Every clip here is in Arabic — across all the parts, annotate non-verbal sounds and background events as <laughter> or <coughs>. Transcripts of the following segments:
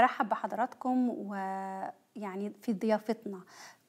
برحب بحضراتكم ويعني في ضيافتنا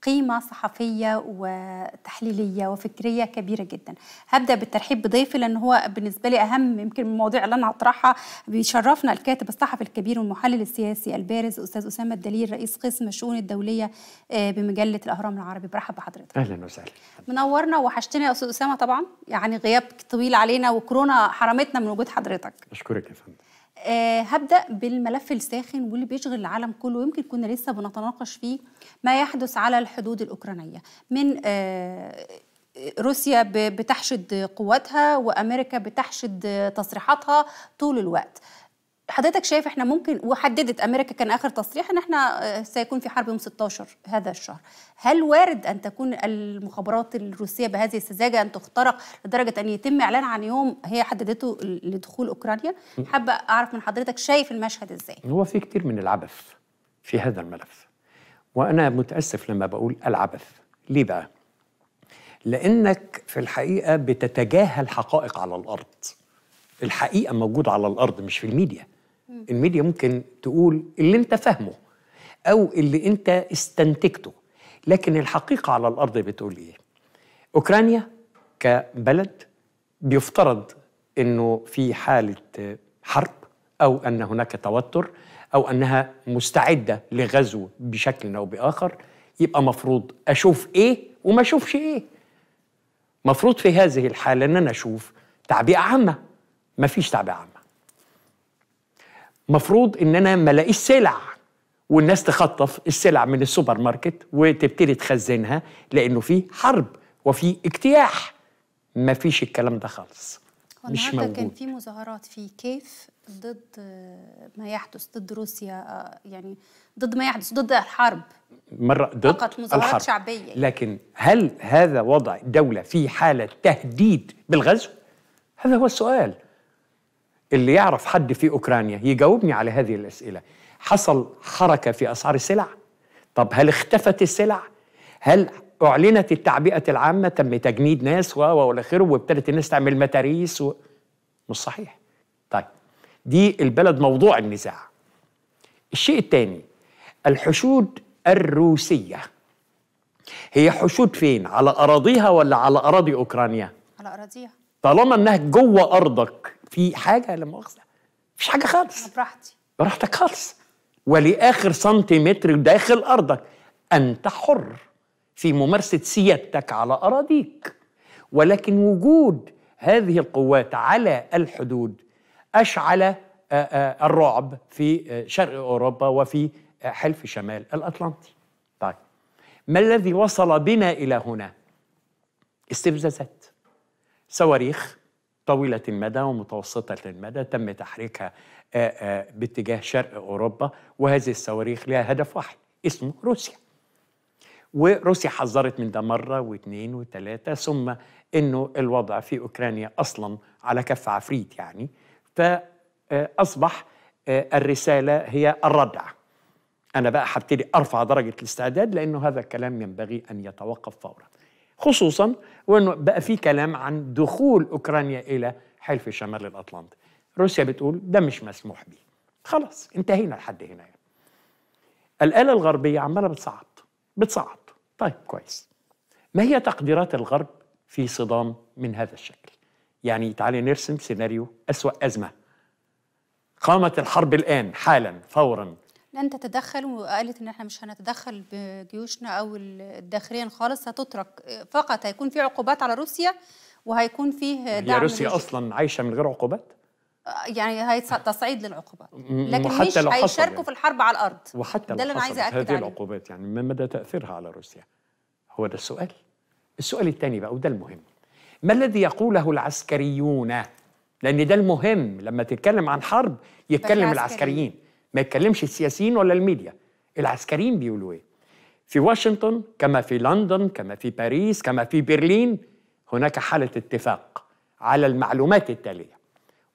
قيمة صحفية وتحليلية وفكرية كبيرة جدا هبدأ بالترحيب بضيفي لأن هو بالنسبة لي أهم يمكن من المواضيع اللي أنا هطرحها بيشرفنا الكاتب الصحفي الكبير والمحلل السياسي البارز أستاذ أسامة الدليل رئيس قسم الشؤون الدولية آه، بمجلة الأهرام العربي برحب بحضرتك أهلا وسهلا منورنا وحشتنا يا أستاذ أسامة طبعا يعني غياب طويل علينا وكورونا حرمتنا من وجود حضرتك أشكرك يا فندم أه هبدأ بالملف الساخن واللي بيشغل العالم كله يمكن كنا لسه بنتناقش فيه ما يحدث على الحدود الأوكرانية من أه, آه، روسيا بتحشد قواتها وامريكا بتحشد تصريحاتها طول الوقت حضرتك شايف احنا ممكن وحددت امريكا كان اخر تصريح ان احنا آه، سيكون في حرب يوم 16 هذا الشهر هل وارد ان تكون المخابرات الروسيه بهذه السذاجه ان تخترق لدرجه ان يتم اعلان عن يوم هي حددته لدخول اوكرانيا حابه اعرف من حضرتك شايف المشهد ازاي هو في كتير من العبث في هذا الملف وانا متاسف لما بقول العبث ليه بقى لانك في الحقيقه بتتجاهل حقائق على الارض الحقيقه موجوده على الارض مش في الميديا الميديا ممكن تقول اللي انت فاهمه او اللي انت استنتجته لكن الحقيقه على الارض بتقول ايه اوكرانيا كبلد بيفترض انه في حاله حرب او ان هناك توتر او انها مستعده لغزو بشكل او باخر يبقى مفروض اشوف ايه وما اشوفش ايه مفروض في هذه الحاله ان انا اشوف تعبئه عامه مفيش تعبئه عامه مفروض ان انا ما الاقيش سلع والناس تخطف السلع من السوبر ماركت وتبتدي تخزنها لانه في حرب وفي اجتياح ما فيش الكلام ده خالص مش موجود كان في مظاهرات في كيف ضد ما يحدث ضد روسيا آه، يعني ضد ما يحدث ضد الحرب مرة ضد فقط مظاهرات الحرب. شعبية لكن هل هذا وضع دولة في حالة تهديد بالغزو؟ هذا هو السؤال اللي يعرف حد في أوكرانيا يجاوبني على هذه الأسئلة حصل حركة في أسعار السلع طب هل اختفت السلع هل أعلنت التعبئة العامة تم تجنيد ناس و والى آخره وابتدت الناس تعمل متاريس و... مش صحيح طيب دي البلد موضوع النزاع الشيء الثاني الحشود الروسية هي حشود فين على أراضيها ولا على أراضي أوكرانيا على أراضيها طالما أنها جوه أرضك في حاجه لا مؤاخذه مفيش حاجه خالص براحتي براحتك خالص ولاخر سنتيمتر داخل ارضك انت حر في ممارسه سيادتك على اراضيك ولكن وجود هذه القوات على الحدود اشعل الرعب في شرق اوروبا وفي حلف شمال الاطلنطي. طيب ما الذي وصل بنا الى هنا؟ استفزازات صواريخ طويلة المدى ومتوسطة المدى تم تحريكها باتجاه شرق أوروبا وهذه الصواريخ لها هدف واحد اسمه روسيا وروسيا حذرت من ده مرة واثنين وثلاثة ثم أنه الوضع في أوكرانيا أصلا على كف عفريت يعني فأصبح الرسالة هي الردع أنا بقى هبتدي أرفع درجة الاستعداد لأنه هذا الكلام ينبغي أن يتوقف فوراً خصوصا وانه بقى في كلام عن دخول اوكرانيا الى حلف شمال الاطلنطي روسيا بتقول ده مش مسموح به خلاص انتهينا لحد هنا يعني. الاله الغربيه عماله بتصعد بتصعد طيب كويس ما هي تقديرات الغرب في صدام من هذا الشكل يعني تعالي نرسم سيناريو اسوا ازمه قامت الحرب الان حالا فورا لن تتدخل وقالت ان احنا مش هنتدخل بجيوشنا او الداخليا خالص هتترك فقط هيكون في عقوبات على روسيا وهيكون فيه يعني دعم روسيا اصلا عايشه من غير عقوبات آه، يعني هي تصعيد للعقوبات لكن مش هيشاركوا يعني. في الحرب على الارض وحتى ده اللي عايزه هذه عليه. العقوبات يعني ما مدى تاثيرها على روسيا هو ده السؤال السؤال الثاني بقى وده المهم ما الذي يقوله العسكريون لان ده المهم لما تتكلم عن حرب يتكلم العسكريين ما يتكلمش السياسيين ولا الميديا العسكريين بيقولوا ايه في واشنطن كما في لندن كما في باريس كما في برلين هناك حالة اتفاق على المعلومات التالية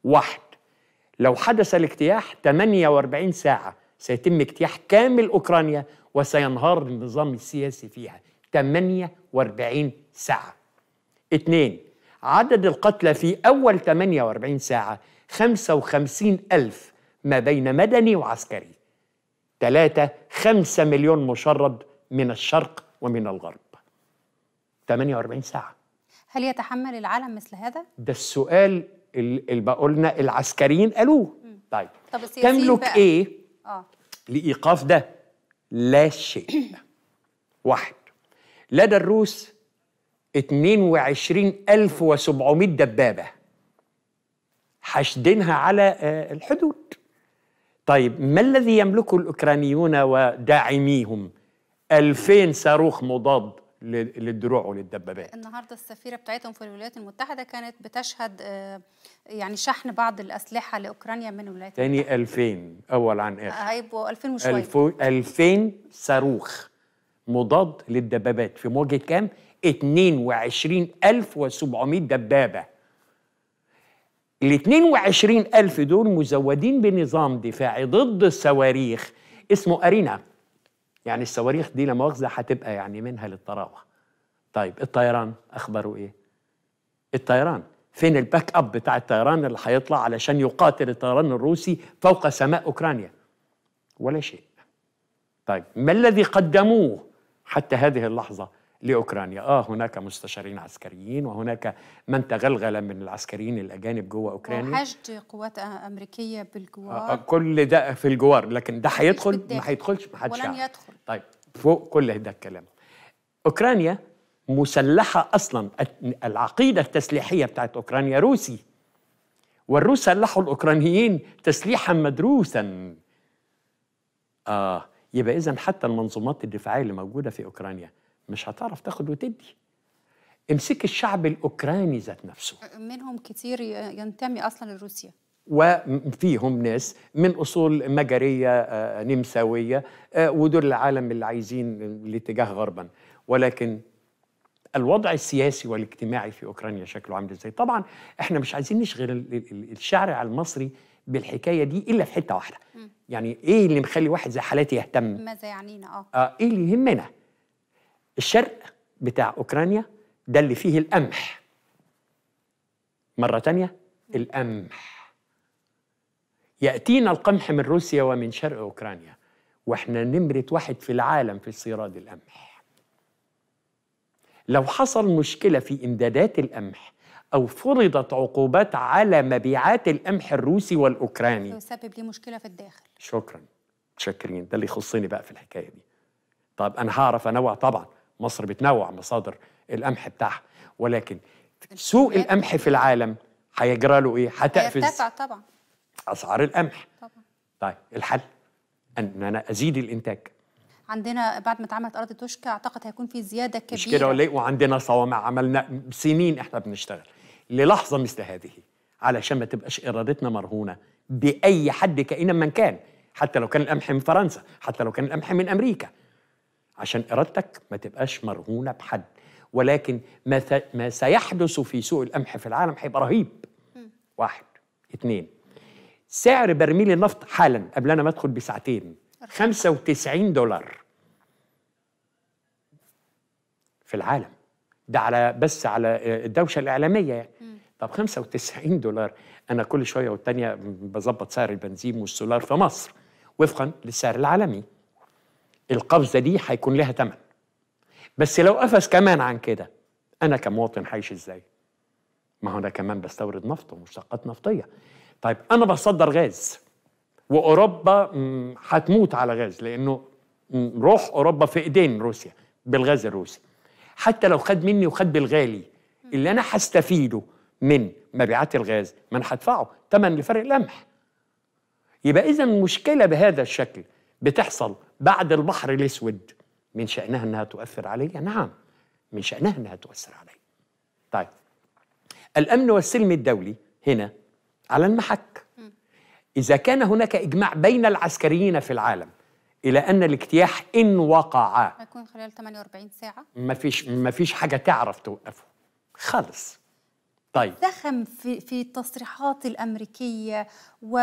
واحد لو حدث الاجتياح 48 ساعة سيتم اجتياح كامل أوكرانيا وسينهار النظام السياسي فيها 48 ساعة اثنين عدد القتلى في أول 48 ساعة 55 ألف ما بين مدني وعسكري ثلاثة خمسة مليون مشرد من الشرق ومن الغرب 48 ساعة هل يتحمل العالم مثل هذا؟ ده السؤال اللي بقولنا العسكريين قالوه طيب طب تملك بقى. ايه آه. لايقاف ده؟ لا شيء <coughs> واحد لدى الروس 22700 دبابة حاشدينها على آه، الحدود طيب ما الذي يملكه الأوكرانيون وداعميهم 2000 صاروخ مضاد للدروع وللدبابات النهارده السفيره بتاعتهم في الولايات المتحده كانت بتشهد آه، يعني شحن بعض الاسلحه لاوكرانيا من الولايات تاني 2000 اول عن اخر هيبقوا آه، أيوة، 2000 وشويه 2000 صاروخ مضاد للدبابات في موجه كام 22700 دبابه ال 22 ألف دول مزودين بنظام دفاعي ضد الصواريخ اسمه أرينا يعني الصواريخ دي لا مؤاخذة هتبقى يعني منها للطراوة طيب الطيران أخباره إيه؟ الطيران فين الباك اب بتاع الطيران اللي هيطلع علشان يقاتل الطيران الروسي فوق سماء اوكرانيا ولا شيء طيب ما الذي قدموه حتى هذه اللحظه لاوكرانيا، اه هناك مستشارين عسكريين وهناك من تغلغل من العسكريين الاجانب جوه اوكرانيا وحشد قوات امريكيه بالجوار آه, آه، كل ده في الجوار لكن ده هيدخل ما هيدخلش ما حدش ولن يدخل طيب فوق كل ده الكلام اوكرانيا مسلحه اصلا العقيده التسليحيه بتاعت اوكرانيا روسي والروس سلحوا الاوكرانيين تسليحا مدروسا اه يبقى اذا حتى المنظومات الدفاعيه اللي موجوده في اوكرانيا مش هتعرف تاخد وتدي امسك الشعب الاوكراني ذات نفسه منهم كتير ينتمي اصلا لروسيا وفيهم ناس من اصول مجريه نمساويه ودول العالم اللي عايزين الاتجاه غربا ولكن الوضع السياسي والاجتماعي في اوكرانيا شكله عامل ازاي طبعا احنا مش عايزين نشغل الشارع المصري بالحكايه دي الا في حته واحده يعني ايه اللي مخلي واحد زي حالاتي يهتم ماذا يعنينا اه, آه ايه اللي يهمنا الشرق بتاع أوكرانيا ده اللي فيه القمح مرة تانية القمح يأتينا القمح من روسيا ومن شرق أوكرانيا واحنا نمرة واحد في العالم في استيراد القمح لو حصل مشكلة في إمدادات القمح أو فرضت عقوبات على مبيعات القمح الروسي والأوكراني سبب لي مشكلة في الداخل شكرا متشكرين ده اللي يخصني بقى في الحكاية دي طب أنا هعرف أنوع طبعا مصر بتنوع مصادر القمح بتاعها ولكن سوق القمح في العالم هيجرى له ايه؟ هتقفز طبعا اسعار القمح طبعا طيب الحل ان انا ازيد الانتاج عندنا بعد ما اتعملت ارض توشكا اعتقد هيكون في زياده كبيره مش كده ولا إيه؟ وعندنا صوامع عملنا سنين احنا بنشتغل للحظه مثل هذه علشان ما تبقاش ارادتنا مرهونه باي حد كائنا من كان حتى لو كان القمح من فرنسا حتى لو كان القمح من امريكا عشان إرادتك ما تبقاش مرهونة بحد ولكن ما, ما سيحدث في سوق القمح في العالم هيبقى رهيب واحد اتنين سعر برميل النفط حالا قبل أنا ما أدخل بساعتين 95 دولار في العالم ده على بس على آه، الدوشه الاعلاميه يعني طب 95 دولار انا كل شويه والتانيه بظبط سعر البنزين والسولار في مصر وفقا للسعر العالمي القفزه دي هيكون لها ثمن بس لو قفز كمان عن كده انا كمواطن عايش ازاي ما هو انا كمان بستورد نفط ومشتقات نفطيه طيب انا بصدر غاز واوروبا هتموت على غاز لانه روح اوروبا في ايدين روسيا بالغاز الروسي حتى لو خد مني وخد بالغالي اللي انا هستفيده من مبيعات الغاز ما انا هدفعه ثمن لفرق لمح يبقى اذا المشكله بهذا الشكل بتحصل بعد البحر الاسود من شأنها انها تؤثر علي؟ نعم من شأنها انها تؤثر علي. طيب الامن والسلم الدولي هنا على المحك. اذا كان هناك اجماع بين العسكريين في العالم الى ان الاجتياح ان وقع هيكون خلال 48 ساعه ما فيش ما فيش حاجه تعرف توقفه خالص طيب زخم في في التصريحات الامريكيه و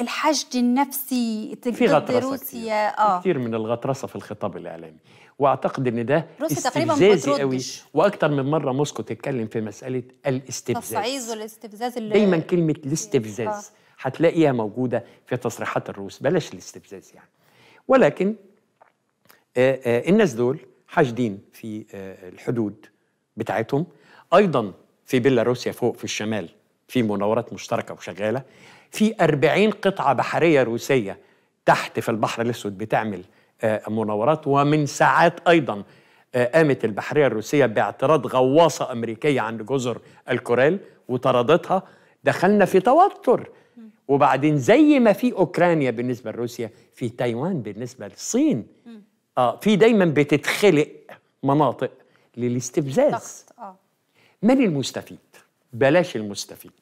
الحشد النفسي في غطرسه روسيا كتير. آه. كثير من الغطرسه في الخطاب الاعلامي واعتقد ان ده روسيا استفزازي قوي واكثر من مره موسكو تتكلم في مساله الاستفزاز التصعيد والاستفزاز اللي دايما كلمه الاستفزاز آه. هتلاقيها موجوده في تصريحات الروس بلاش الاستفزاز يعني ولكن آآ آه، آآ آه، الناس دول حاشدين في الحدود بتاعتهم ايضا في بيلاروسيا فوق في الشمال في مناورات مشتركه وشغاله في 40 قطعة بحرية روسية تحت في البحر الأسود بتعمل آه، مناورات ومن ساعات أيضا آه، قامت البحرية الروسية باعتراض غواصة أمريكية عند جزر الكوريل وطردتها دخلنا في توتر وبعدين زي ما في أوكرانيا بالنسبة لروسيا في تايوان بالنسبة للصين آه في دايما بتتخلق مناطق للاستفزاز آه. من المستفيد؟ بلاش المستفيد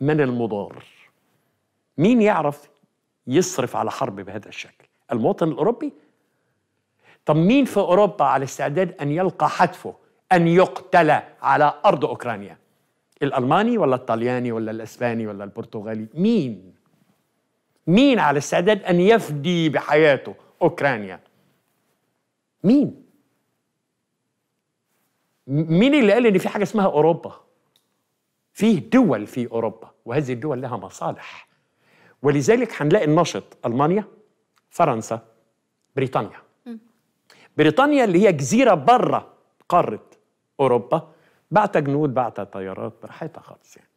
من المضار مين يعرف يصرف على حرب بهذا الشكل المواطن الأوروبي طب مين في أوروبا على استعداد أن يلقى حتفه أن يقتل على أرض أوكرانيا الألماني ولا الطلياني ولا الأسباني ولا البرتغالي مين مين على استعداد أن يفدي بحياته أوكرانيا مين مين اللي قال إن في حاجة اسمها أوروبا في دول في أوروبا وهذه الدول لها مصالح ولذلك هنلاقي النشط المانيا فرنسا بريطانيا بريطانيا اللي هي جزيره بره قاره اوروبا بعت جنود بعت طيارات براحتها خالص يعني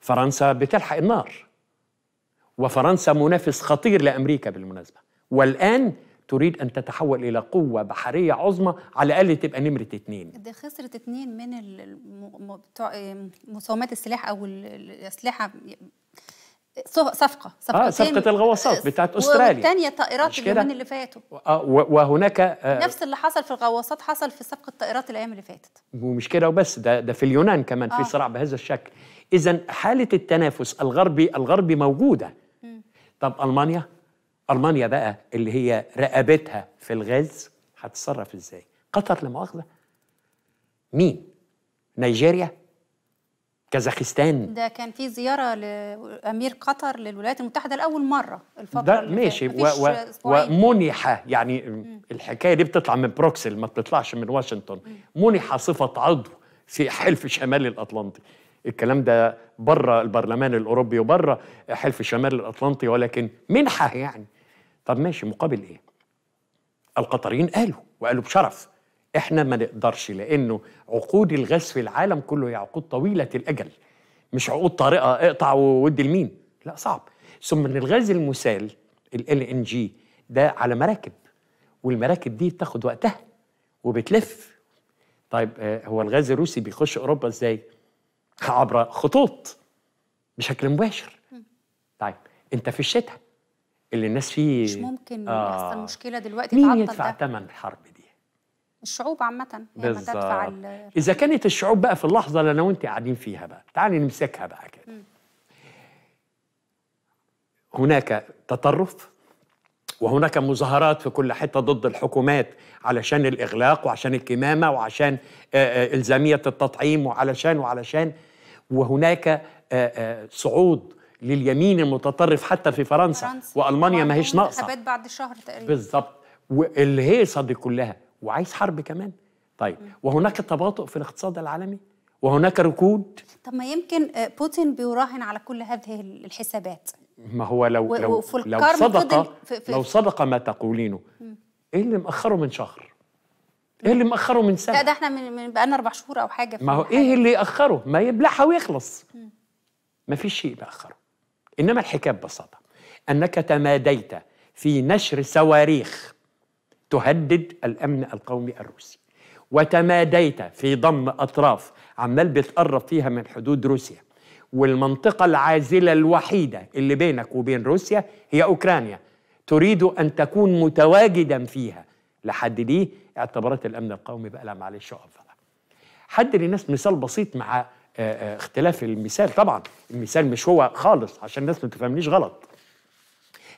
فرنسا بتلحق النار وفرنسا منافس خطير لامريكا بالمناسبه والان تريد ان تتحول الى قوه بحريه عظمى على الاقل تبقى نمره اثنين دي خسرت اثنين من مساومات السلاح او الاسلحه صفقه صفقه, آه صفقه الغواصات بتاعت استراليا والثانيه طائرات اليومين اللي فاتوا آه وهناك آه نفس اللي حصل في الغواصات حصل في صفقه الطائرات الايام اللي فاتت ومش كده وبس ده ده في اليونان كمان آه. في صراع بهذا الشكل اذا حاله التنافس الغربي الغربي موجوده طب المانيا المانيا بقى اللي هي رقبتها في الغاز هتتصرف ازاي قطر لا مؤاخذه مين نيجيريا كازاخستان ده كان في زياره لامير قطر للولايات المتحده لاول مره الفتره ده اللي ماشي و... و... ومنح يعني م. الحكايه دي بتطلع من بروكسل ما بتطلعش من واشنطن م. منح صفه عضو في حلف شمال الاطلنطي الكلام ده بره البرلمان الاوروبي وبره حلف شمال الاطلنطي ولكن منحه يعني طب ماشي مقابل ايه القطريين قالوا وقالوا بشرف احنا ما نقدرش لانه عقود الغاز في العالم كله هي عقود طويله الاجل مش عقود طارئه اقطع وودي لمين لا صعب ثم ان الغاز المسال ال ان جي ده على مراكب والمراكب دي تاخد وقتها وبتلف طيب آه، هو الغاز الروسي بيخش اوروبا ازاي عبر خطوط بشكل مباشر طيب انت في الشتاء اللي الناس فيه مش ممكن آه يحصل مشكله دلوقتي مين يدفع ثمن الحرب دي الشعوب عامة هي يعني ما تدفع إذا كانت الشعوب بقى في اللحظة اللي أنا وأنت قاعدين فيها بقى تعالي نمسكها بقى كده هناك تطرف وهناك مظاهرات في كل حتة ضد الحكومات علشان الإغلاق وعشان الكمامة وعشان آه، آه، إلزامية التطعيم وعلشان وعلشان وهناك آه، صعود لليمين المتطرف حتى في فرنسا, فرنسا. وألمانيا ما هيش ناقصة بعد شهر تقريبا بالظبط والهيصة دي كلها وعايز حرب كمان طيب وهناك تباطؤ في الاقتصاد العالمي وهناك ركود طب ما يمكن آه، بوتين بيراهن على كل هذه الحسابات ما هو لو لو لو صدق في في لو صدق ما تقولينه ايه اللي مأخره من شهر؟ ايه اللي مأخره من سنه؟ لا ده احنا من, من بقالنا اربع شهور او حاجه ما هو حاجة. ايه اللي يأخره؟ ما يبلعها ويخلص ما فيش شيء بأخره انما الحكايه ببساطه انك تماديت في نشر صواريخ تهدد الأمن القومي الروسي وتماديت في ضم أطراف عمال بتقرب فيها من حدود روسيا والمنطقة العازلة الوحيدة اللي بينك وبين روسيا هي أوكرانيا تريد أن تكون متواجدا فيها لحد دي اعتبارات الأمن القومي بقى لا معلش أقف حد للناس مثال بسيط مع آه، آه، اختلاف المثال طبعا المثال مش هو خالص عشان الناس ما تفهمنيش غلط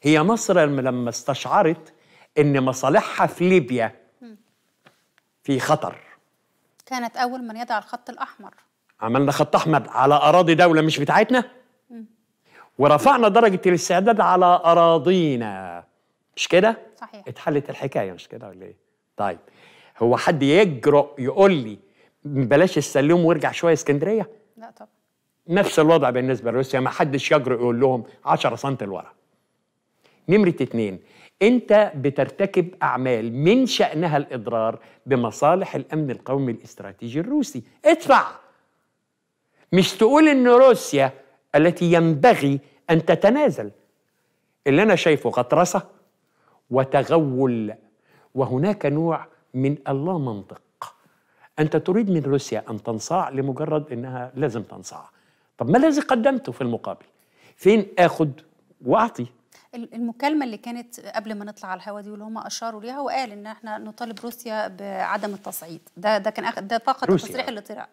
هي مصر لما استشعرت ان مصالحها في ليبيا في خطر كانت اول من يضع الخط الاحمر عملنا خط احمر على اراضي دوله مش بتاعتنا ورفعنا درجه الاستعداد على اراضينا مش كده صحيح اتحلت الحكايه مش كده ولا ايه طيب هو حد يجرؤ يقول لي بلاش السلوم وارجع شويه اسكندريه لا طبعا نفس الوضع بالنسبه لروسيا ما حدش يجرؤ يقول لهم 10 سم لورا نمره اتنين انت بترتكب اعمال من شانها الاضرار بمصالح الامن القومي الاستراتيجي الروسي ادفع مش تقول ان روسيا التي ينبغي ان تتنازل اللي انا شايفه غطرسه وتغول وهناك نوع من اللا منطق انت تريد من روسيا ان تنصاع لمجرد انها لازم تنصاع طب ما الذي قدمته في المقابل فين اخذ واعطي المكالمه اللي كانت قبل ما نطلع على الهواء دي واللي هم اشاروا ليها وقال ان احنا نطالب روسيا بعدم التصعيد ده ده كان ده فقط التصريح اللي طلع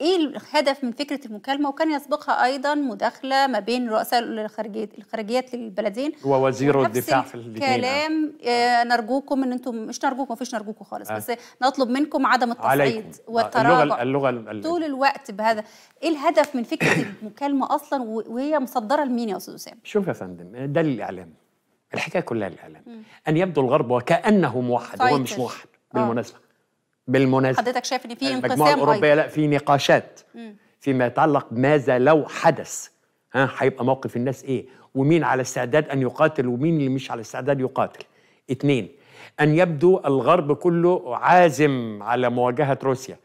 ايه الهدف من فكره المكالمه وكان يسبقها ايضا مداخله ما بين رؤساء الخارجيات الخارجيات للبلدين ووزير الدفاع في الاثنين كلام آه نرجوكم ان انتم مش نرجوكم مفيش نرجوكم خالص آه. بس نطلب منكم عدم التصعيد آه، والتراجع اللغه اللغه اللغه طول الوقت بهذا ايه الهدف من فكره <coughs> المكالمه اصلا وهي مصدره لمين يا استاذ اسامه شوف يا فندم ده الاعلام الحكايه كلها الاعلام ان يبدو الغرب وكانه موحد هو مش موحد بالمناسبه آه. بالمناسبه حضرتك شايف ان في انقسام المجموعه الاوروبيه لا في نقاشات فيما يتعلق ماذا لو حدث ها هيبقى موقف الناس ايه ومين على استعداد ان يقاتل ومين اللي مش على استعداد يقاتل اثنين ان يبدو الغرب كله عازم على مواجهه روسيا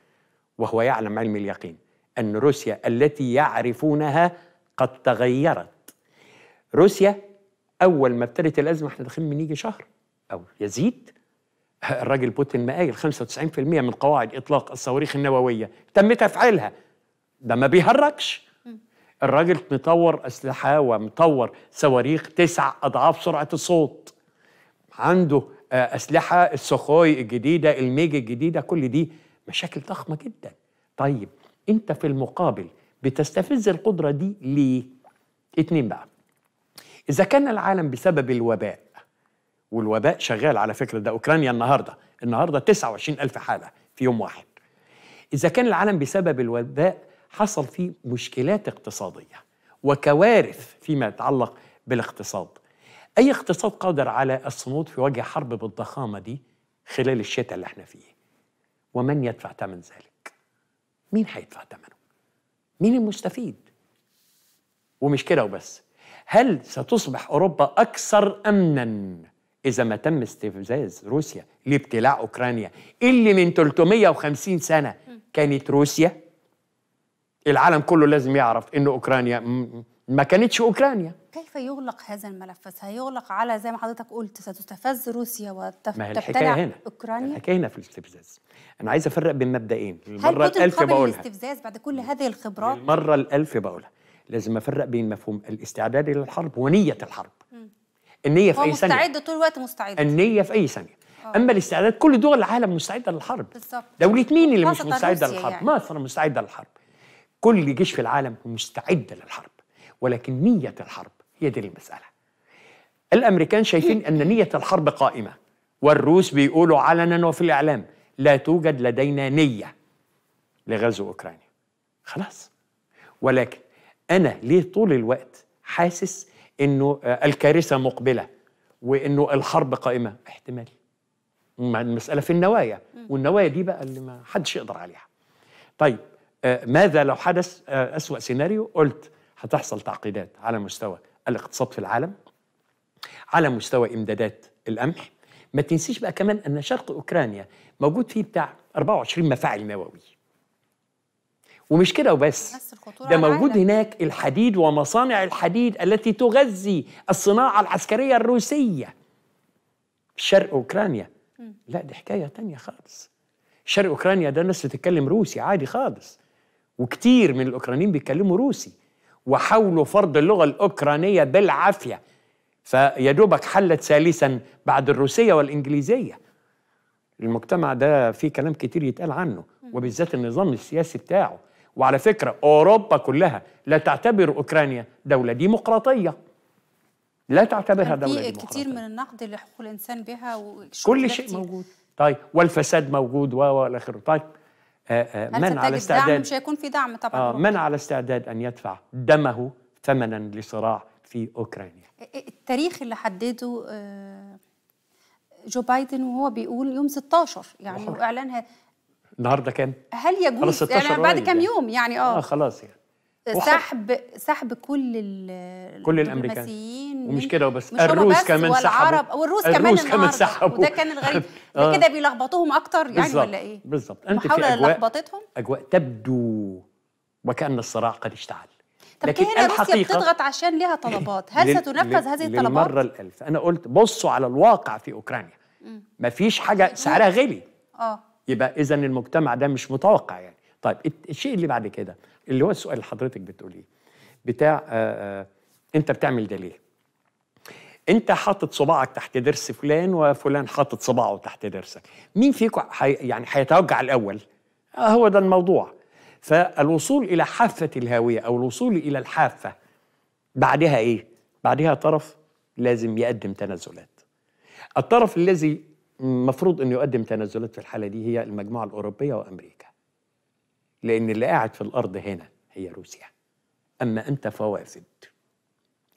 وهو يعلم علم اليقين ان روسيا التي يعرفونها قد تغيرت روسيا اول ما ابتدت الازمه احنا داخلين من يجي شهر او يزيد الراجل بوتين ما قايل 95% من قواعد اطلاق الصواريخ النوويه تم تفعيلها ده ما بيهرجش الراجل مطور اسلحه ومطور صواريخ تسع اضعاف سرعه الصوت عنده آه، اسلحه السخوي الجديده الميج الجديده كل دي مشاكل ضخمه جدا طيب انت في المقابل بتستفز القدره دي ليه اتنين بقى اذا كان العالم بسبب الوباء والوباء شغال على فكره ده اوكرانيا النهارده النهارده 29000 حاله في يوم واحد اذا كان العالم بسبب الوباء حصل فيه مشكلات اقتصاديه وكوارث فيما يتعلق بالاقتصاد اي اقتصاد قادر على الصمود في وجه حرب بالضخامه دي خلال الشتاء اللي احنا فيه ومن يدفع ثمن ذلك مين هيدفع ثمنه مين المستفيد ومش كده وبس هل ستصبح اوروبا اكثر امنا إذا ما تم استفزاز روسيا لابتلاع أوكرانيا اللي من 350 سنة كانت روسيا العالم كله لازم يعرف إن أوكرانيا ما كانتش أوكرانيا كيف يغلق هذا الملف؟ سيغلق على زي ما حضرتك قلت ستستفز روسيا وتبتلع أوكرانيا؟ الحكاية هنا في الاستفزاز أنا عايز أفرق بين مبدئين المرة الألف بقولها الاستفزاز بعد كل هذه الخبرات؟ المرة الألف بقولها لازم أفرق بين مفهوم الاستعداد للحرب ونية الحرب النيه في اي ثانيه ثانيه مستعد طول الوقت مستعد النيه في اي ثانيه آه. اما الاستعداد كل دول العالم مستعده للحرب بالظبط دوله مين اللي مش مستعده للحرب يعني. مصر مستعده للحرب كل جيش في العالم مستعد للحرب ولكن نيه الحرب هي دي المساله الامريكان شايفين ان نيه الحرب قائمه والروس بيقولوا علنا وفي الاعلام لا توجد لدينا نيه لغزو اوكرانيا خلاص ولكن انا ليه طول الوقت حاسس انه آه، الكارثه مقبله وانه الحرب قائمه احتمال المساله في النوايا والنوايا دي بقى اللي ما حدش يقدر عليها طيب آه، ماذا لو حدث آه، اسوا سيناريو قلت هتحصل تعقيدات على مستوى الاقتصاد في العالم على مستوى امدادات القمح ما تنسيش بقى كمان ان شرق اوكرانيا موجود فيه بتاع 24 مفاعل نووي ومش كده وبس ده موجود هناك الحديد ومصانع الحديد التي تغذي الصناعة العسكرية الروسية شرق أوكرانيا م. لا دي حكاية تانية خالص شرق أوكرانيا ده الناس بتتكلم روسي عادي خالص وكتير من الأوكرانيين بيتكلموا روسي وحاولوا فرض اللغة الأوكرانية بالعافية فيدوبك حلت ثالثا بعد الروسية والإنجليزية المجتمع ده فيه كلام كتير يتقال عنه وبالذات النظام السياسي بتاعه وعلى فكرة أوروبا كلها لا تعتبر أوكرانيا دولة ديمقراطية لا تعتبرها دولة ديمقراطية كتير من النقد لحقوق الإنسان بها كل شيء موجود طيب والفساد موجود و اخره طيب آآ آه، آآ آه، من على استعداد دعم مش هيكون في دعم طبعا آه من على استعداد ان يدفع دمه ثمنا لصراع في اوكرانيا التاريخ اللي حدده آه، جو بايدن وهو بيقول يوم 16 يعني اعلانها النهارده كام؟ هل يجوز يعني بعد كام يوم يعني اه, آه خلاص يعني سحب سحب كل كل الامريكان ومش كده وبس مش الروس بس كمان سحبوا والروس كمان الروس كمان سحبوا وده كان الغريب <laughs> آه. كده بيلخبطوهم اكتر يعني بالزبط. ولا ايه بالظبط انت في اجواء لخبطتهم اجواء تبدو وكان الصراع قد اشتعل طب لكن هنا روسيا بتضغط عشان ليها <laughs> طلبات هل لل... ستنفذ هذه الطلبات للمره الالف انا قلت بصوا على الواقع في اوكرانيا مفيش حاجه يعني سعرها غلي اه يبقى اذا المجتمع ده مش متوقع يعني طيب الشيء اللي بعد كده اللي هو السؤال اللي حضرتك بتقوليه بتاع آآ آه، آآ آه، انت بتعمل ده ليه انت حاطط صباعك تحت ضرس فلان وفلان حاطط صباعه تحت ضرسك مين فيكم حي يعني هيتوجع الاول آه هو ده الموضوع فالوصول الى حافه الهاويه او الوصول الى الحافه بعدها ايه بعدها طرف لازم يقدم تنازلات الطرف الذي مفروض انه يقدم تنازلات في الحاله دي هي المجموعه الاوروبيه وامريكا لان اللي قاعد في الارض هنا هي روسيا اما انت فوافد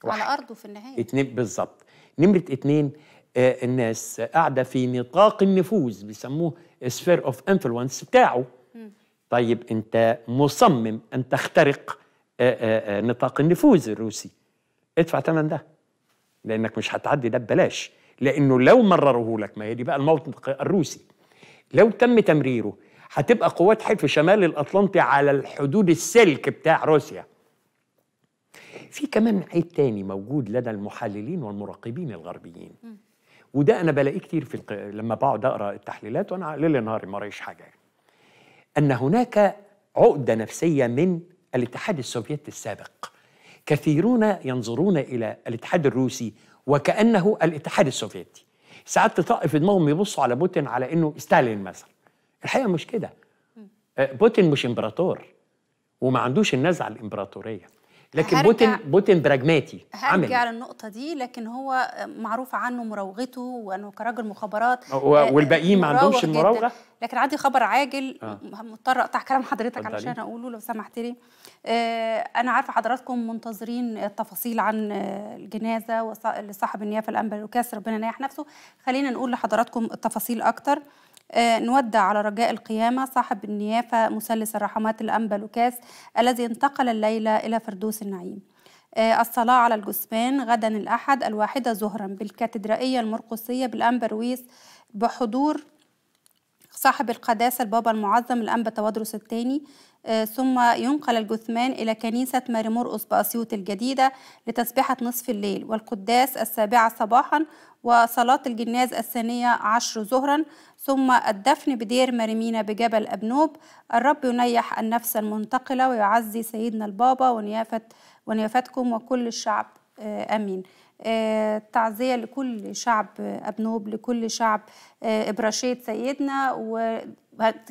على ارضه في النهايه اتنين بالظبط نمره اتنين آه الناس قاعده في نطاق النفوذ بيسموه سفير اوف انفلونس بتاعه م. طيب انت مصمم ان تخترق آه آه, آه، نطاق النفوذ الروسي ادفع ثمن ده لانك مش هتعدي ده ببلاش لانه لو مرره لك ما هي دي بقى المنطق الروسي لو تم تمريره هتبقى قوات حلف شمال الاطلنطي على الحدود السلك بتاع روسيا في كمان عيب تاني موجود لدى المحللين والمراقبين الغربيين وده انا بلاقيه كتير في الق... لما بقعد اقرا التحليلات وانا ليل نهاري ما رايش حاجه يعني. ان هناك عقده نفسيه من الاتحاد السوفيتي السابق كثيرون ينظرون الى الاتحاد الروسي وكانه الاتحاد السوفيتي ساعات تطق في دماغهم يبصوا على بوتين على انه ستالين مثلا الحقيقه مش كده آه، بوتين مش امبراطور وما عندوش النزعه الامبراطوريه لكن بوتين بوتين براجماتي هرجع على النقطه دي لكن هو معروف عنه مراوغته وانه كراجل مخابرات آه، والباقيين ما عندهمش المراوغه لكن عندي خبر عاجل آه. مضطر اقطع كلام حضرتك علشان اقوله لو سمحت لي آه، أنا عارفة حضراتكم منتظرين التفاصيل عن آه، الجنازة لصاحب النيافة الأنبا لوكاس ربنا يريح نفسه خلينا نقول لحضراتكم التفاصيل أكتر آه، نودع على رجاء القيامة صاحب النيافة مثلث الرحمات الأنبا لوكاس الذي انتقل الليلة إلى فردوس النعيم الصلاة على الجثمان غدا الأحد الواحدة ظهرا بالكاتدرائية المرقسية بالأنبا رويس بحضور صاحب القداسة البابا المعظم الأنبا تودرس الثاني آه، ثم ينقل الجثمان إلى كنيسة ماري بأسيوط الجديدة لتسبحة نصف الليل والقداس السابعة صباحا وصلاة الجناز الثانية عشر ظهرا ثم الدفن بدير مريمينا بجبل أبنوب الرب ينيح النفس المنتقلة ويعزي سيدنا البابا ونيافة ونيافتكم وكل الشعب آه، آمين آه، تعزية لكل شعب أبنوب لكل شعب إبراشيد سيدنا و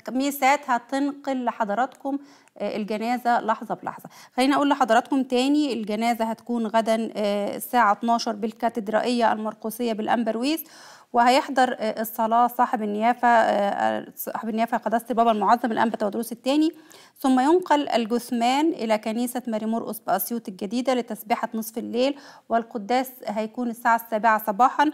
ميسات هتنقل لحضراتكم آه، الجنازة لحظة بلحظة خلينا أقول لحضراتكم تاني الجنازة هتكون غدا آه، الساعة 12 بالكاتدرائية المرقوسية بالأمبرويس وهيحضر آه، الصلاة صاحب النيافة صاحب النيافة قداسة البابا المعظم الأنبا تودروس الثاني ثم ينقل الجثمان إلى كنيسة ماري مرقس بأسيوط الجديدة لتسبيحة نصف الليل والقداس هيكون الساعة السابعة صباحا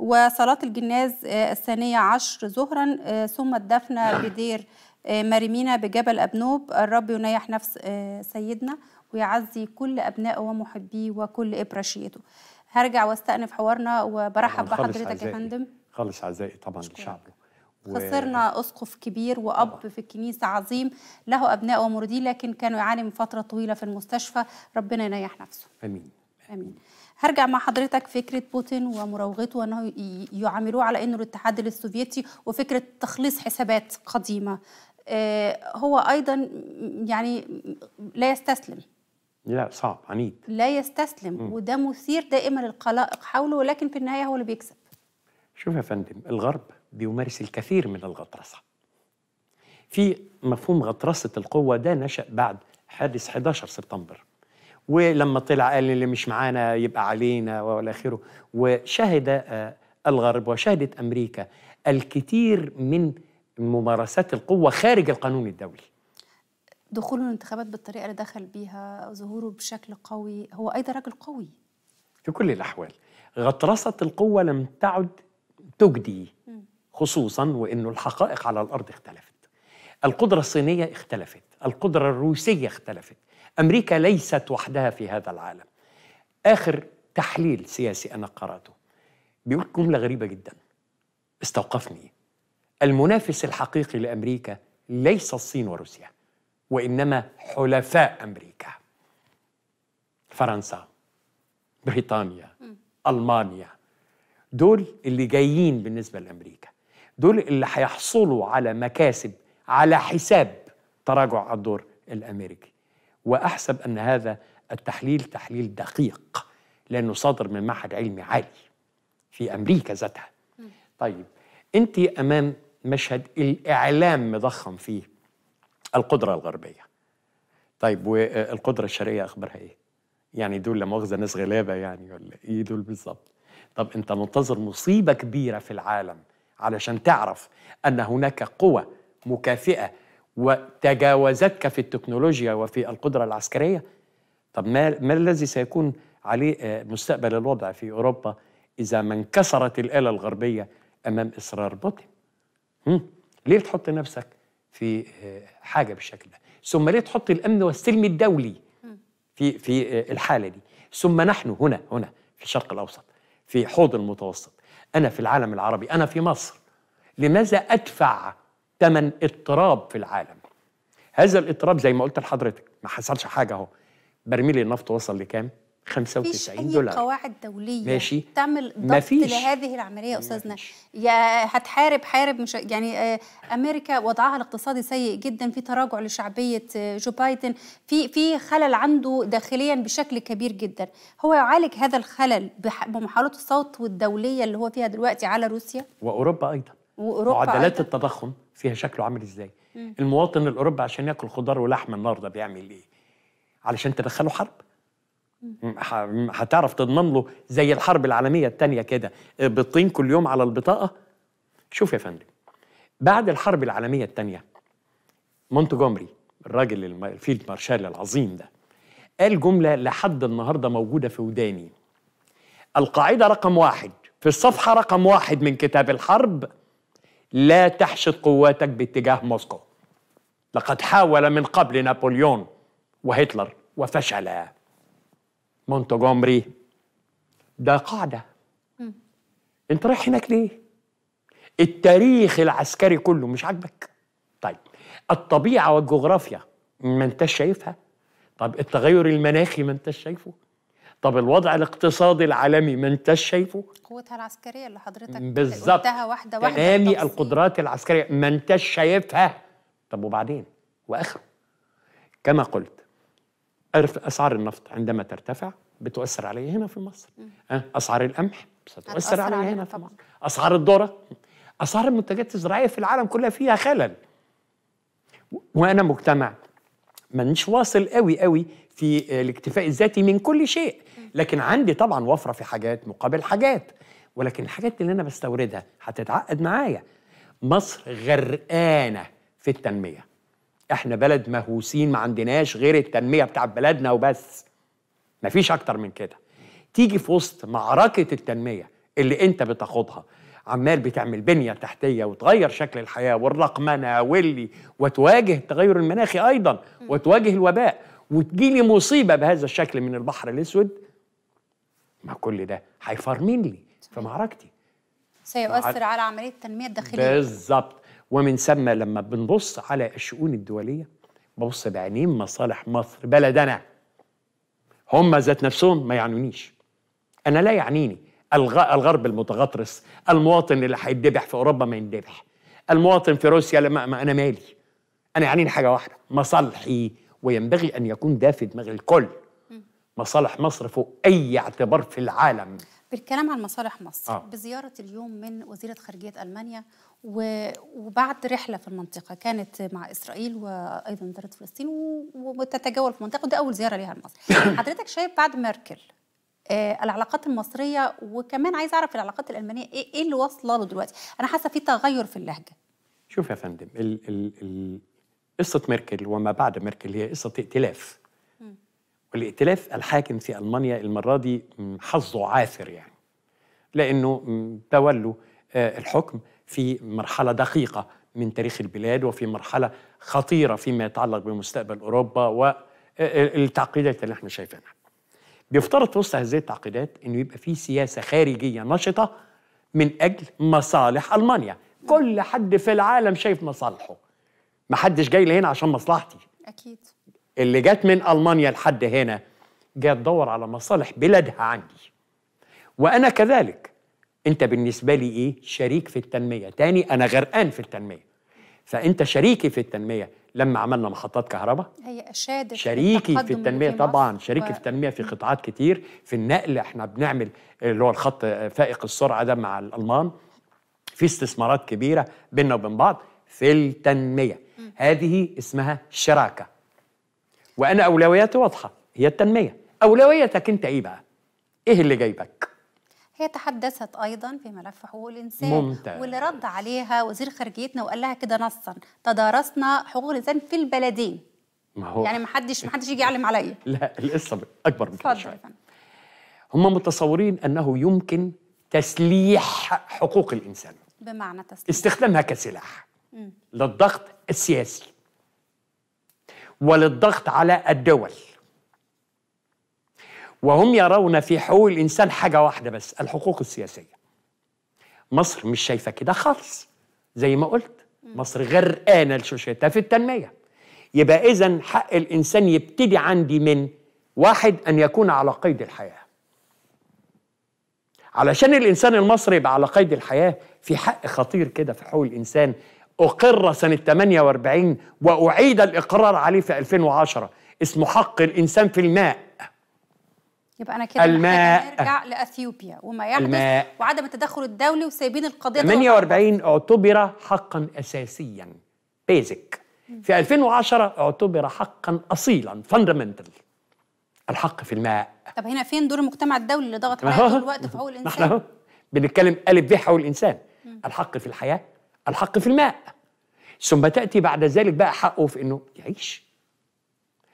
وصلاة الجناز آه، الثانية عشر ظهرا آه، ثم الدفنة نعم. بدير آه، مريمينا بجبل أبنوب الرب ينيح نفس سيدنا ويعزي كل أبنائه ومحبيه وكل إبراشيته هرجع واستأنف حوارنا وبرحب بحضرتك يا فندم خالص عزائي طبعا لشعبه خسرنا اسقف كبير واب طبعا. في الكنيسه عظيم له ابناء ومريدين لكن كانوا يعاني من فتره طويله في المستشفى ربنا ينيح نفسه امين امين هرجع مع حضرتك فكره بوتين ومراوغته وانه يعاملوه على انه الاتحاد السوفيتي وفكره تخليص حسابات قديمه آه، هو ايضا يعني لا يستسلم لا صعب عنيد لا يستسلم م. وده مثير دائما للقلائق حوله ولكن في النهايه هو اللي بيكسب شوف يا فندم الغرب بيمارس الكثير من الغطرسه في مفهوم غطرسه القوه ده نشا بعد حادث 11 سبتمبر ولما طلع قال اللي مش معانا يبقى علينا والى اخره وشهد آه، الغرب وشهدت امريكا الكثير من ممارسات القوه خارج القانون الدولي دخوله الانتخابات بالطريقه اللي دخل بيها ظهوره بشكل قوي هو ايضا راجل قوي في كل الاحوال غطرسه القوه لم تعد تجدي خصوصا وانه الحقائق على الارض اختلفت القدره الصينيه اختلفت القدره الروسيه اختلفت أمريكا ليست وحدها في هذا العالم آخر تحليل سياسي أنا قرأته بيقول جملة غريبة جدا استوقفني المنافس الحقيقي لأمريكا ليس الصين وروسيا وإنما حلفاء أمريكا فرنسا بريطانيا ألمانيا دول اللي جايين بالنسبة لأمريكا دول اللي هيحصلوا على مكاسب على حساب تراجع الدور الأمريكي وأحسب أن هذا التحليل تحليل دقيق لأنه صادر من معهد علمي عالي في أمريكا ذاتها طيب أنت أمام مشهد الإعلام مضخم فيه القدرة الغربية طيب والقدرة الشرقية أخبارها إيه؟ يعني دول لا مؤاخذة ناس غلابة يعني ولا إيه دول بالظبط؟ طب أنت منتظر مصيبة كبيرة في العالم علشان تعرف أن هناك قوة مكافئة وتجاوزتك في التكنولوجيا وفي القدرة العسكرية طب ما, ما الذي سيكون عليه آه، مستقبل الوضع في أوروبا إذا ما انكسرت الآلة الغربية أمام إصرار بوتين ليه تحط نفسك في آه، حاجة بالشكل ده ثم ليه تحط الأمن والسلم الدولي في في آه، الحالة دي ثم نحن هنا هنا في الشرق الأوسط في حوض المتوسط أنا في العالم العربي أنا في مصر لماذا أدفع ثمن اضطراب في العالم هذا الاضطراب زي ما قلت لحضرتك ما حصلش حاجه اهو برميل النفط وصل لكام 95 أي دولار قواعد دوليه ماشي تعمل ضغط لهذه العمليه يا استاذنا يا هتحارب حارب مش يعني آه، امريكا وضعها الاقتصادي سيء جدا في تراجع لشعبيه آه، جو بايدن في في خلل عنده داخليا بشكل كبير جدا هو يعالج هذا الخلل بمحاولات الصوت والدوليه اللي هو فيها دلوقتي على روسيا واوروبا ايضا واوروبا معدلات التضخم فيها شكله عامل ازاي مم. المواطن الاوروبي عشان ياكل خضار ولحم النهارده بيعمل ايه علشان تدخله حرب هتعرف تضمن له زي الحرب العالميه الثانيه كده آه، بالطين كل يوم على البطاقه شوف يا فندم بعد الحرب العالميه الثانيه مونتجومري الراجل الفيلد مارشال العظيم ده قال جمله لحد النهارده موجوده في وداني القاعده رقم واحد في الصفحه رقم واحد من كتاب الحرب لا تحشد قواتك باتجاه موسكو لقد حاول من قبل نابليون وهتلر وفشل مونتوغومري ده قاعدة م. انت رايح هناك ليه التاريخ العسكري كله مش عاجبك طيب الطبيعة والجغرافيا ما انتش شايفها طب التغير المناخي ما انتش شايفه طب الوضع الاقتصادي العالمي ما انت شايفه قوتها العسكريه اللي حضرتك بالظبط قلتها واحده واحده تنامي القدرات العسكريه ما انت شايفها طب وبعدين واخره كما قلت اسعار النفط عندما ترتفع بتؤثر علي هنا في مصر اسعار القمح بتؤثر علي هنا في مصر اسعار الذره اسعار المنتجات الزراعيه في العالم كلها فيها خلل وانا مجتمع مانيش واصل قوي قوي في الاكتفاء الذاتي من كل شيء لكن عندي طبعا وفره في حاجات مقابل حاجات ولكن الحاجات اللي انا بستوردها هتتعقد معايا مصر غرقانه في التنميه احنا بلد مهووسين ما عندناش غير التنميه بتاعت بلدنا وبس مفيش اكتر من كده تيجي في وسط معركه التنميه اللي انت بتاخدها عمال بتعمل بنيه تحتيه وتغير شكل الحياه والرقمنه واللي وتواجه التغير المناخي ايضا وتواجه الوباء وتجيلي مصيبه بهذا الشكل من البحر الاسود ما كل ده هيفرمين لي في معركتي سيؤثر على عمليه التنميه الداخليه بالظبط ومن ثم لما بنبص على الشؤون الدوليه ببص بعينين مصالح مصر بلدنا هم ذات نفسهم ما يعنونيش انا لا يعنيني الغرب المتغطرس المواطن اللي هيتذبح في اوروبا ما يندبح المواطن في روسيا لما ما انا مالي انا يعنيني حاجه واحده مصالحي وينبغي أن يكون ده في دماغ الكل مصالح مصر فوق أي اعتبار في العالم بالكلام عن مصالح مصر آه. بزيارة اليوم من وزيرة خارجية ألمانيا وبعد رحلة في المنطقة كانت مع إسرائيل وأيضا زارت فلسطين وتتجول في المنطقة وده أول زيارة ليها لمصر <coughs> حضرتك شايف بعد ميركل آه العلاقات المصرية وكمان عايز أعرف العلاقات الألمانية إيه, إيه اللي واصلة له دلوقتي أنا حاسة في تغير في اللهجة شوف يا فندم ال ال ال قصة ميركل وما بعد ميركل هي قصة ائتلاف والائتلاف الحاكم في ألمانيا المرة دي حظه عاثر يعني لأنه تولوا آه، الحكم في مرحلة دقيقة من تاريخ البلاد وفي مرحلة خطيرة فيما يتعلق بمستقبل أوروبا والتعقيدات آه، اللي احنا شايفينها بيفترض وسط هذه التعقيدات انه يبقى في سياسه خارجيه نشطه من اجل مصالح المانيا كل حد في العالم شايف مصالحه ما حدش جاي لهنا عشان مصلحتي اكيد اللي جت من المانيا لحد هنا جايه تدور على مصالح بلادها عندي وانا كذلك انت بالنسبه لي ايه شريك في التنميه تاني انا غرقان في التنميه فانت شريكي في التنميه لما عملنا محطات كهرباء هي اشادت شريكي في التنميه طبعا شريكي و... في التنميه في قطاعات كتير في النقل احنا بنعمل اللي هو الخط فائق السرعه ده مع الالمان في استثمارات كبيره بيننا وبين بعض في التنميه هذه اسمها شراكة وأنا أولوياتي واضحة هي التنمية أولويتك أنت إيه بقى؟ إيه اللي جايبك؟ هي تحدثت ايضا في ملف حقوق الانسان ممتاز. واللي رد عليها وزير خارجيتنا وقال لها كده نصا تدارسنا حقوق الانسان في البلدين ما هو يعني ما حدش ما حدش يجي يعلم عليا <laughs> لا القصه اكبر من كده هم متصورين انه يمكن تسليح حقوق الانسان بمعنى تسليح استخدامها كسلاح للضغط السياسي وللضغط على الدول وهم يرون في حقوق الإنسان حاجة واحدة بس الحقوق السياسية مصر مش شايفة كده خالص زي ما قلت مصر غرقانة لشوشتها في التنمية يبقى إذا حق الإنسان يبتدي عندي من واحد أن يكون على قيد الحياة علشان الإنسان المصري يبقى على قيد الحياة في حق خطير كده في حقوق الإنسان أقر سنة 48 وأعيد الإقرار عليه في 2010 اسمه حق الإنسان في الماء يبقى انا كده الماء نرجع لاثيوبيا وما يحدث الماء وعدم التدخل الدولي وسايبين القضيه 48 اعتبر حقا اساسيا بيزك في 2010 اعتبر حقا اصيلا فاندمنتال الحق في الماء طب هنا فين دور المجتمع الدولي اللي ضغط على طول الوقت في حقوق <laughs> الانسان؟ بنتكلم الف ب حقوق الانسان الحق في الحياه الحق في الماء ثم تأتي بعد ذلك بقى حقه في أنه يعيش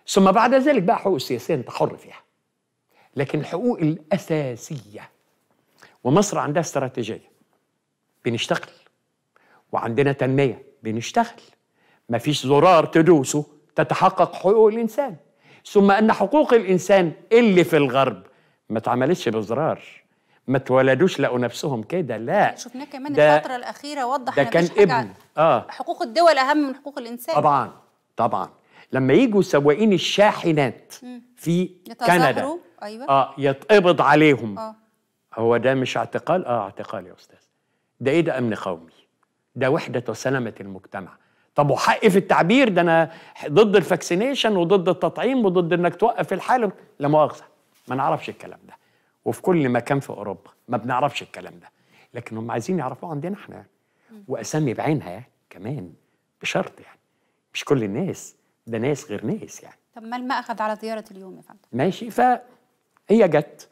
ثم بعد ذلك بقى حقوق السياسية أنت حر فيها لكن الحقوق الأساسية ومصر عندها استراتيجية بنشتغل وعندنا تنمية بنشتغل مفيش زرار تدوسه تتحقق حقوق الإنسان ثم أن حقوق الإنسان اللي في الغرب ما اتعملتش بزرار ما اتولدوش لقوا نفسهم كده لا شفناه كمان ده الفتره الاخيره وضح ده كان ابن اه حقوق الدول اهم من حقوق الانسان طبعا طبعا لما يجوا سواقين الشاحنات في كندا أيوة. اه يتقبض عليهم آه. هو ده مش اعتقال اه اعتقال يا استاذ ده ايه ده امن قومي ده وحده وسلامه المجتمع طب وحقي في التعبير ده انا ضد الفاكسينيشن وضد التطعيم وضد انك توقف الحاله لا مؤاخذه ما نعرفش الكلام ده وفي كل مكان في اوروبا ما بنعرفش الكلام ده لكن هم عايزين يعرفوه عندنا احنا واسامي بعينها كمان بشرط يعني مش كل الناس ده ناس غير ناس يعني طب ما المأخذ على زيارة اليوم يا فندم ماشي فهي جت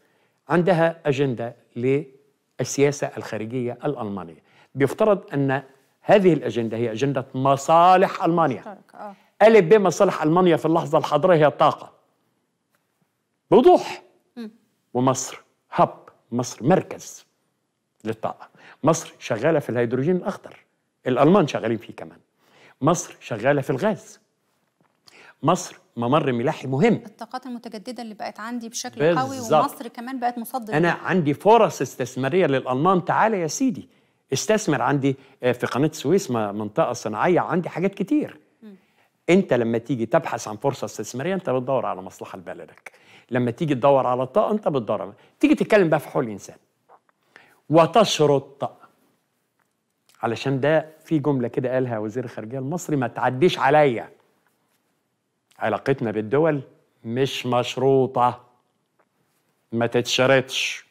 عندها أجندة للسياسة الخارجية الألمانية بيفترض أن هذه الأجندة هي أجندة مصالح ألمانيا قالت ألف ب مصالح ألمانيا في اللحظة الحاضرة هي الطاقة بوضوح م. ومصر هب مصر مركز للطاقة مصر شغالة في الهيدروجين الأخضر الألمان شغالين فيه كمان مصر شغالة في الغاز مصر ممر ملاحي مهم الطاقات المتجددة اللي بقت عندي بشكل بالزبط. قوي ومصر كمان بقت مصدر أنا عندي فرص استثمارية للألمان تعالى يا سيدي استثمر عندي آه، في قناة السويس منطقة صناعية عندي حاجات كتير م. انت لما تيجي تبحث عن فرصه استثماريه انت بتدور على مصلحه لبلدك لما تيجي تدور على الطاقه انت بتضرب تيجي تتكلم بقى في حول الانسان وتشرط علشان ده في جمله كده قالها وزير الخارجيه المصري ما تعديش عليا علاقتنا بالدول مش مشروطه ما تتشرطش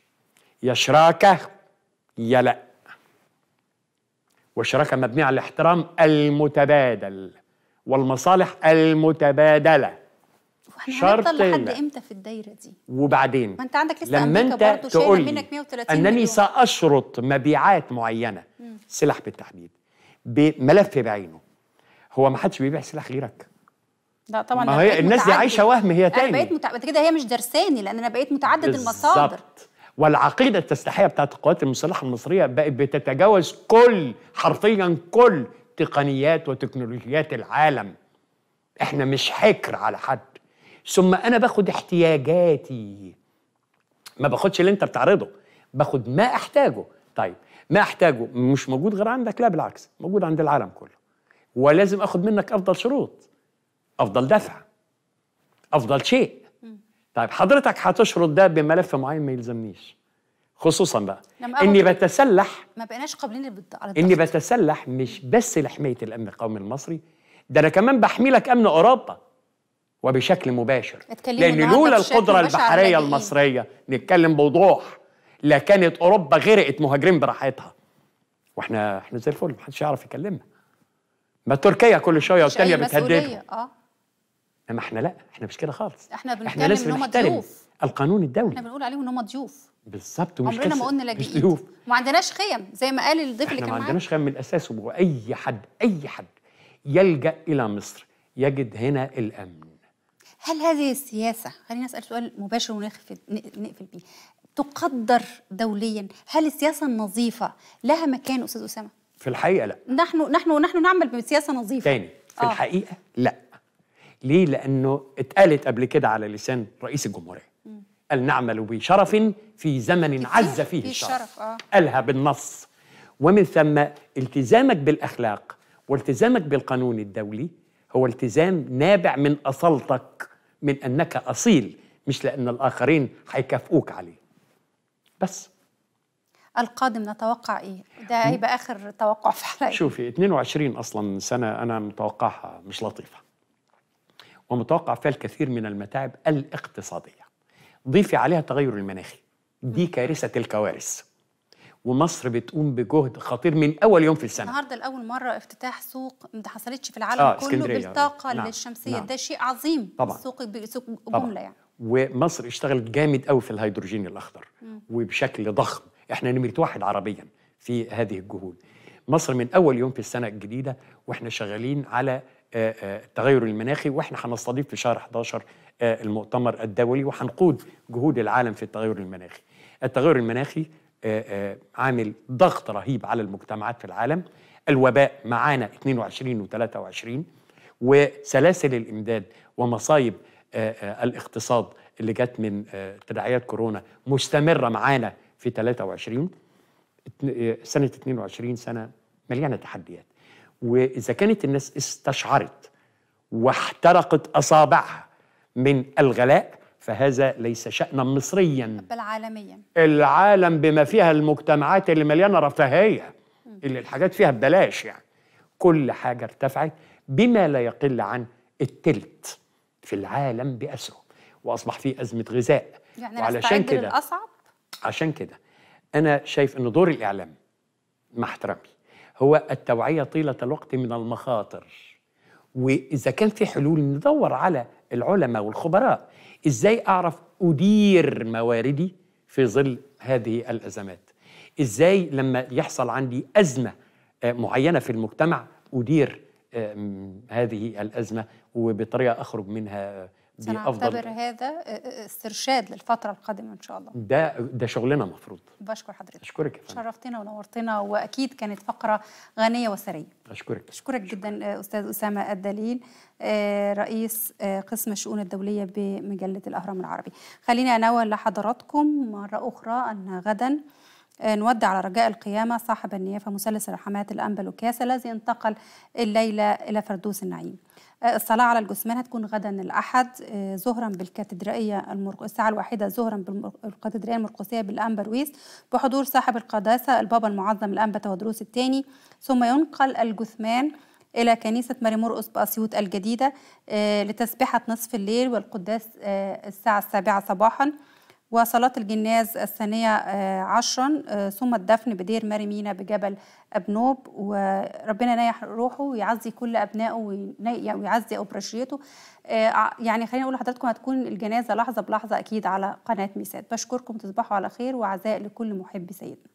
يا شراكه يا لا وشراكه مبنيه على الاحترام المتبادل والمصالح المتبادله شرط لحد امتى في الدايره دي وبعدين ما انت عندك لسه لما انت تقول منك 130 انني مليون. ساشرط مبيعات معينه مم. سلاح بالتحديد بملف بعينه هو ما حدش بيبيع سلاح غيرك لا طبعا ما هي الناس دي عايشه وهم هي تاني انا بقيت متعدد كده هي مش درساني لان انا بقيت متعدد بالزبط. المصادر والعقيده التسليحيه بتاعت القوات المسلحه المصريه بقت بتتجاوز كل حرفيا كل تقنيات وتكنولوجيات العالم احنا مش حكر على حد ثم انا باخد احتياجاتي ما باخدش اللي انت بتعرضه باخد ما احتاجه طيب ما احتاجه مش موجود غير عندك لا بالعكس موجود عند العالم كله ولازم اخد منك افضل شروط افضل دفع افضل شيء طيب حضرتك هتشرط ده بملف معين ما يلزمنيش خصوصا بقى اني بتسلح ما بقيناش قابلين على اني بتسلح مش بس لحمايه الامن القومي المصري ده انا كمان بحمي لك امن اوروبا وبشكل مباشر لان لولا القدره البحريه المصريه نتكلم بوضوح لكانت اوروبا غرقت مهاجرين براحتها واحنا احنا زي الفل محدش يعرف يكلمنا ما تركيا كل شويه والتانيه بتهددنا اه انما احنا لا احنا مش كده خالص احنا بنتكلم احنا هم ضيوف القانون الدولي احنا بنقول عليهم ان هم ضيوف بالظبط ومش عمرنا ما قلنا لاجئين ضيوف ما عندناش خيم زي ما قال الضيف اللي كان معانا ما عندناش خيم من الاساس واي حد اي حد يلجا الى مصر يجد هنا الامن هل هذه السياسه خلينا اسال سؤال مباشر ونقفل بيه تقدر دوليا هل السياسه النظيفه لها مكان استاذ اسامه في الحقيقه لا نحن نحن نحن نعمل بسياسه نظيفه تاني في آه. الحقيقه لا ليه لانه اتقالت قبل كده على لسان رئيس الجمهوريه قال نعمل بشرف في زمن عز فيه, فيه الشرف. آه. قالها بالنص ومن ثم التزامك بالاخلاق والتزامك بالقانون الدولي هو التزام نابع من اصالتك من أنك أصيل مش لأن الآخرين هيكافئوك عليه بس القادم نتوقع ايه؟ ده هيبقى اخر توقع في حلقة شوفي 22 اصلا سنه انا متوقعها مش لطيفه. ومتوقع فيها الكثير من المتاعب الاقتصاديه. ضيفي عليها التغير المناخي. دي كارثه الكوارث. ومصر بتقوم بجهد خطير من اول يوم في السنه النهارده لاول مره افتتاح سوق ما حصلتش في العالم آه كله بالطاقه نعم. الشمسيه نعم. ده شيء عظيم طبعا سوق سوق جمله يعني ومصر اشتغلت جامد قوي في الهيدروجين الاخضر مم. وبشكل ضخم احنا نمره واحد عربيا في هذه الجهود مصر من اول يوم في السنه الجديده واحنا شغالين على التغير آه، آه، المناخي واحنا هنستضيف في شهر 11 آه، المؤتمر الدولي وهنقود جهود العالم في التغير المناخي التغير المناخي آه، آه، عامل ضغط رهيب على المجتمعات في العالم الوباء معانا 22 و23 وسلاسل الامداد ومصايب آه، الاقتصاد اللي جت من تداعيات كورونا مستمره معانا في 23 سنه 22 سنه مليانه تحديات واذا كانت الناس استشعرت واحترقت اصابعها من الغلاء فهذا ليس شأنا مصريا بل عالميا العالم بما فيها المجتمعات اللي مليانة رفاهية اللي الحاجات فيها ببلاش يعني كل حاجة ارتفعت بما لا يقل عن التلت في العالم بأسره وأصبح في أزمة غذاء يعني وعلشان كده الأصعب عشان كده أنا شايف أن دور الإعلام مع احترامي هو التوعية طيلة الوقت من المخاطر وإذا كان في حلول ندور على العلماء والخبراء ازاي اعرف ادير مواردي في ظل هذه الازمات ازاي لما يحصل عندي ازمه آه، معينه في المجتمع ادير آه، هذه الازمه وبطريقه اخرج منها آه، بافضل سنعتبر هذا آه، آه، آه، استرشاد للفتره القادمه ان شاء الله ده ده شغلنا المفروض بشكر حضرتك اشكرك شرفتنا ونورتنا واكيد كانت فقره غنيه وسريه اشكرك اشكرك جدا استاذ اسامه الدليل رئيس قسم الشؤون الدوليه بمجله الاهرام العربي خليني انوه لحضراتكم مره اخرى ان غدا آه، نودع على رجاء القيامة صاحب النيافة مثلث الرحمات لوكاس الذي انتقل الليلة إلى فردوس النعيم آه، الصلاة على الجثمان هتكون غدا الأحد آه، ظهرا بالكاتدرائية المرق... الساعة الواحدة ظهرا بالكاتدرائية المرقسية رويس بحضور صاحب القداسة البابا المعظم الأنبا تودروس الثاني ثم ينقل الجثمان إلى كنيسة ماري مرقس بأسيوط الجديدة لتسبحة نصف الليل والقداس الساعة السابعة صباحاً وصلاة الجناز الثانية آه، عشرا آه، ثم الدفن بدير ماري مينا بجبل أبنوب وربنا ينيح روحه ويعزي كل أبنائه ويعزي أبرشيته يعني, آه، يعني خلينا أقول لحضراتكم هتكون الجنازة لحظة بلحظة أكيد على قناة ميسات بشكركم تصبحوا على خير وعزاء لكل محب سيدنا